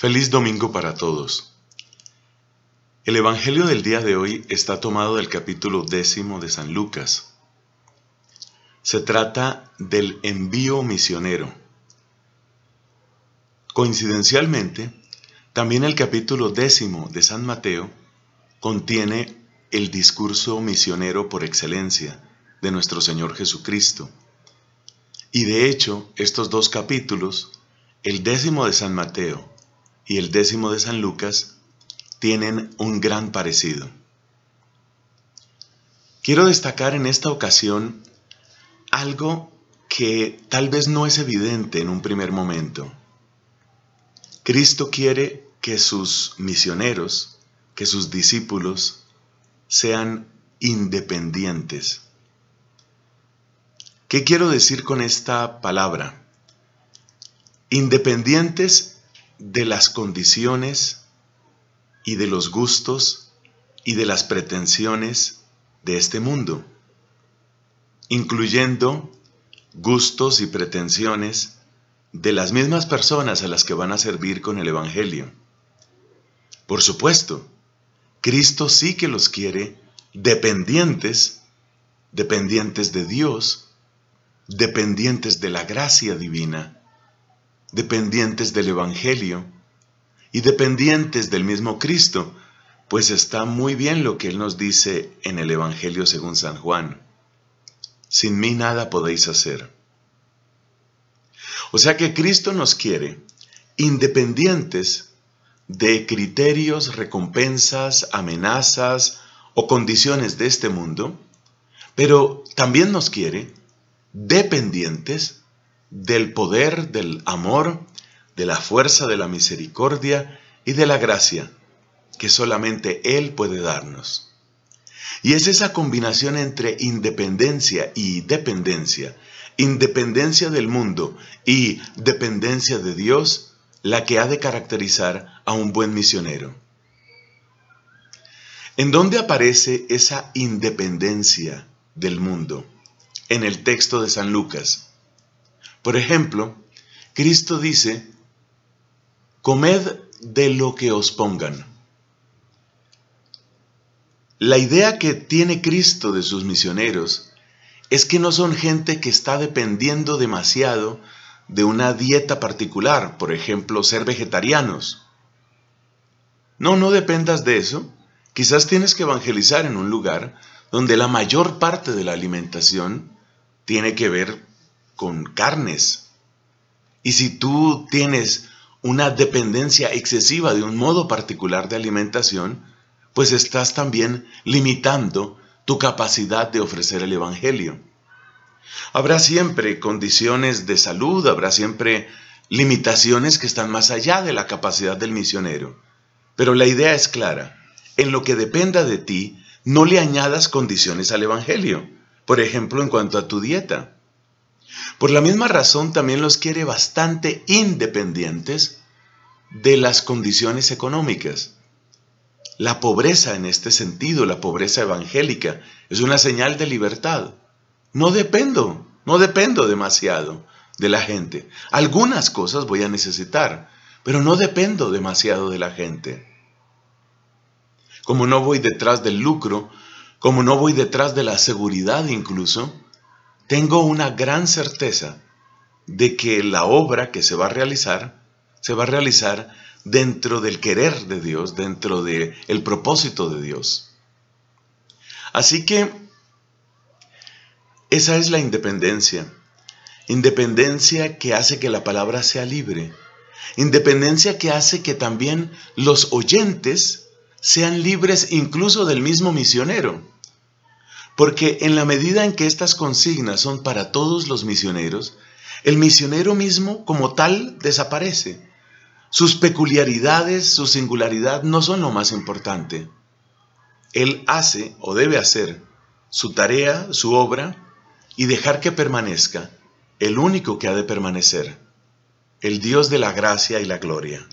Feliz domingo para todos. El Evangelio del día de hoy está tomado del capítulo décimo de San Lucas. Se trata del envío misionero. Coincidencialmente, también el capítulo décimo de San Mateo contiene el discurso misionero por excelencia de nuestro Señor Jesucristo. Y de hecho, estos dos capítulos, el décimo de San Mateo y el décimo de San Lucas tienen un gran parecido. Quiero destacar en esta ocasión algo que tal vez no es evidente en un primer momento. Cristo quiere que sus misioneros, que sus discípulos, sean independientes. ¿Qué quiero decir con esta palabra? Independientes de las condiciones y de los gustos y de las pretensiones de este mundo, incluyendo gustos y pretensiones de las mismas personas a las que van a servir con el Evangelio. Por supuesto, Cristo sí que los quiere dependientes, dependientes de Dios, dependientes de la gracia divina, dependientes del Evangelio y dependientes del mismo Cristo, pues está muy bien lo que Él nos dice en el Evangelio según San Juan. Sin mí nada podéis hacer. O sea que Cristo nos quiere independientes de criterios, recompensas, amenazas o condiciones de este mundo, pero también nos quiere dependientes del poder, del amor, de la fuerza, de la misericordia y de la gracia que solamente Él puede darnos. Y es esa combinación entre independencia y dependencia, independencia del mundo y dependencia de Dios, la que ha de caracterizar a un buen misionero. ¿En dónde aparece esa independencia del mundo? En el texto de San Lucas. Por ejemplo, Cristo dice, comed de lo que os pongan. La idea que tiene Cristo de sus misioneros es que no son gente que está dependiendo demasiado de una dieta particular, por ejemplo, ser vegetarianos. No, no dependas de eso. Quizás tienes que evangelizar en un lugar donde la mayor parte de la alimentación tiene que ver con carnes. Y si tú tienes una dependencia excesiva de un modo particular de alimentación, pues estás también limitando tu capacidad de ofrecer el Evangelio. Habrá siempre condiciones de salud, habrá siempre limitaciones que están más allá de la capacidad del misionero. Pero la idea es clara. En lo que dependa de ti, no le añadas condiciones al Evangelio. Por ejemplo, en cuanto a tu dieta. Por la misma razón también los quiere bastante independientes de las condiciones económicas. La pobreza en este sentido, la pobreza evangélica, es una señal de libertad. No dependo, no dependo demasiado de la gente. Algunas cosas voy a necesitar, pero no dependo demasiado de la gente. Como no voy detrás del lucro, como no voy detrás de la seguridad incluso, tengo una gran certeza de que la obra que se va a realizar, se va a realizar dentro del querer de Dios, dentro del el propósito de Dios. Así que esa es la independencia. Independencia que hace que la palabra sea libre. Independencia que hace que también los oyentes sean libres incluso del mismo misionero. Porque en la medida en que estas consignas son para todos los misioneros, el misionero mismo como tal desaparece. Sus peculiaridades, su singularidad no son lo más importante. Él hace o debe hacer su tarea, su obra, y dejar que permanezca el único que ha de permanecer, el Dios de la gracia y la gloria.